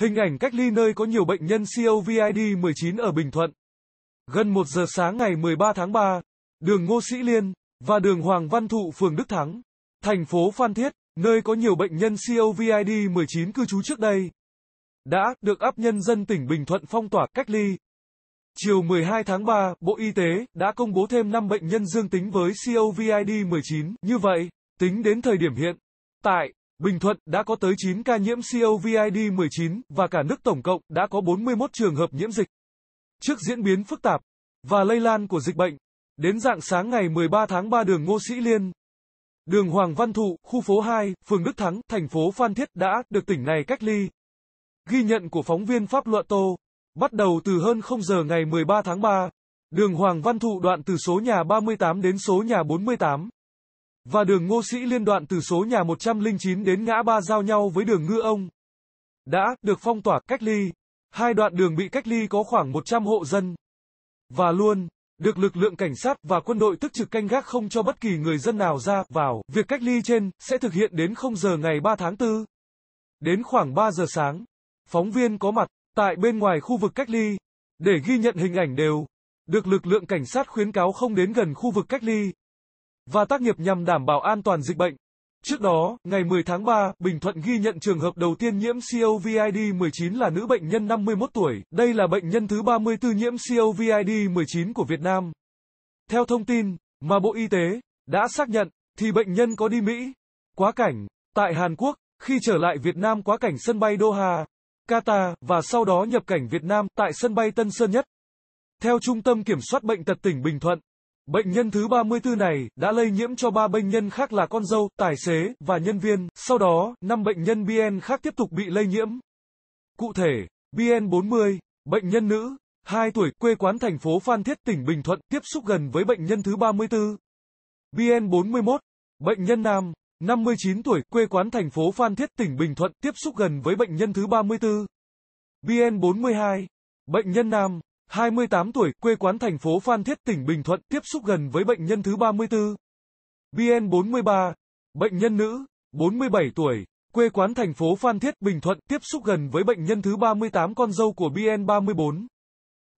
Hình ảnh cách ly nơi có nhiều bệnh nhân COVID-19 ở Bình Thuận. Gần 1 giờ sáng ngày 13 tháng 3, đường Ngô Sĩ Liên và đường Hoàng Văn Thụ phường Đức Thắng, thành phố Phan Thiết, nơi có nhiều bệnh nhân COVID-19 cư trú trước đây, đã được áp nhân dân tỉnh Bình Thuận phong tỏa cách ly. Chiều 12 tháng 3, Bộ Y tế đã công bố thêm 5 bệnh nhân dương tính với COVID-19. Như vậy, tính đến thời điểm hiện tại, Bình Thuận đã có tới 9 ca nhiễm COVID-19 và cả nước tổng cộng đã có 41 trường hợp nhiễm dịch. Trước diễn biến phức tạp và lây lan của dịch bệnh, đến dạng sáng ngày 13 tháng 3 đường Ngô Sĩ Liên, đường Hoàng Văn Thụ, khu phố 2, phường Đức Thắng, thành phố Phan Thiết đã được tỉnh này cách ly. Ghi nhận của phóng viên Pháp Luận Tô, bắt đầu từ hơn 0 giờ ngày 13 tháng 3, đường Hoàng Văn Thụ đoạn từ số nhà 38 đến số nhà 48 và đường Ngô Sĩ liên đoạn từ số nhà 109 đến ngã ba giao nhau với đường Ngư Ông. Đã được phong tỏa cách ly. Hai đoạn đường bị cách ly có khoảng 100 hộ dân. Và luôn được lực lượng cảnh sát và quân đội tức trực canh gác không cho bất kỳ người dân nào ra vào. Việc cách ly trên sẽ thực hiện đến 0 giờ ngày 3 tháng 4. Đến khoảng 3 giờ sáng, phóng viên có mặt tại bên ngoài khu vực cách ly để ghi nhận hình ảnh đều được lực lượng cảnh sát khuyến cáo không đến gần khu vực cách ly và tác nghiệp nhằm đảm bảo an toàn dịch bệnh. Trước đó, ngày 10 tháng 3, Bình Thuận ghi nhận trường hợp đầu tiên nhiễm COVID-19 là nữ bệnh nhân 51 tuổi. Đây là bệnh nhân thứ 34 nhiễm COVID-19 của Việt Nam. Theo thông tin mà Bộ Y tế đã xác nhận, thì bệnh nhân có đi Mỹ, quá cảnh, tại Hàn Quốc, khi trở lại Việt Nam quá cảnh sân bay Doha, Qatar và sau đó nhập cảnh Việt Nam tại sân bay Tân Sơn Nhất. Theo Trung tâm Kiểm soát Bệnh tật tỉnh Bình Thuận, Bệnh nhân thứ 34 này đã lây nhiễm cho 3 bệnh nhân khác là con dâu, tài xế và nhân viên, sau đó, 5 bệnh nhân BN khác tiếp tục bị lây nhiễm. Cụ thể, BN40, bệnh nhân nữ, 2 tuổi, quê quán thành phố Phan Thiết, tỉnh Bình Thuận, tiếp xúc gần với bệnh nhân thứ 34. BN41, bệnh nhân nam, 59 tuổi, quê quán thành phố Phan Thiết, tỉnh Bình Thuận, tiếp xúc gần với bệnh nhân thứ 34. BN42, bệnh nhân nam, 28 tuổi, quê quán thành phố Phan Thiết, tỉnh Bình Thuận, tiếp xúc gần với bệnh nhân thứ 34. bn 43 bệnh nhân nữ, 47 tuổi, quê quán thành phố Phan Thiết, Bình Thuận, tiếp xúc gần với bệnh nhân thứ 38 con dâu của BN34.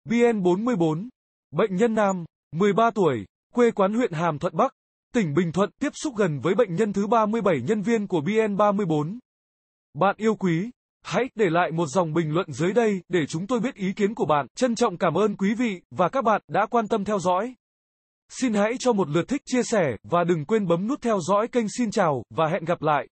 BN44, bệnh nhân nam, 13 tuổi, quê quán huyện Hàm Thuận Bắc, tỉnh Bình Thuận, tiếp xúc gần với bệnh nhân thứ 37 nhân viên của BN34. Bạn yêu quý Hãy để lại một dòng bình luận dưới đây để chúng tôi biết ý kiến của bạn. Trân trọng cảm ơn quý vị và các bạn đã quan tâm theo dõi. Xin hãy cho một lượt thích chia sẻ và đừng quên bấm nút theo dõi kênh Xin chào và hẹn gặp lại.